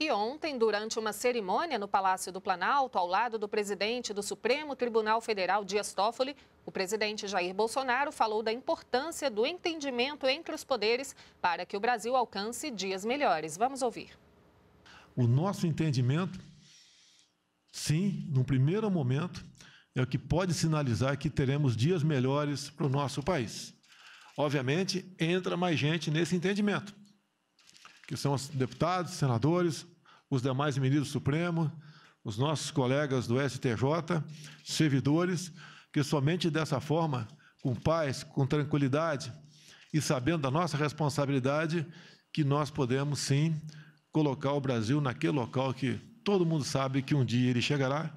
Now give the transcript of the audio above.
E ontem, durante uma cerimônia no Palácio do Planalto, ao lado do presidente do Supremo Tribunal Federal, Dias Toffoli, o presidente Jair Bolsonaro falou da importância do entendimento entre os poderes para que o Brasil alcance dias melhores. Vamos ouvir. O nosso entendimento, sim, num primeiro momento, é o que pode sinalizar que teremos dias melhores para o nosso país. Obviamente, entra mais gente nesse entendimento que são os deputados, senadores, os demais ministros do Supremo, os nossos colegas do STJ, servidores, que somente dessa forma, com paz, com tranquilidade e sabendo da nossa responsabilidade, que nós podemos sim colocar o Brasil naquele local que todo mundo sabe que um dia ele chegará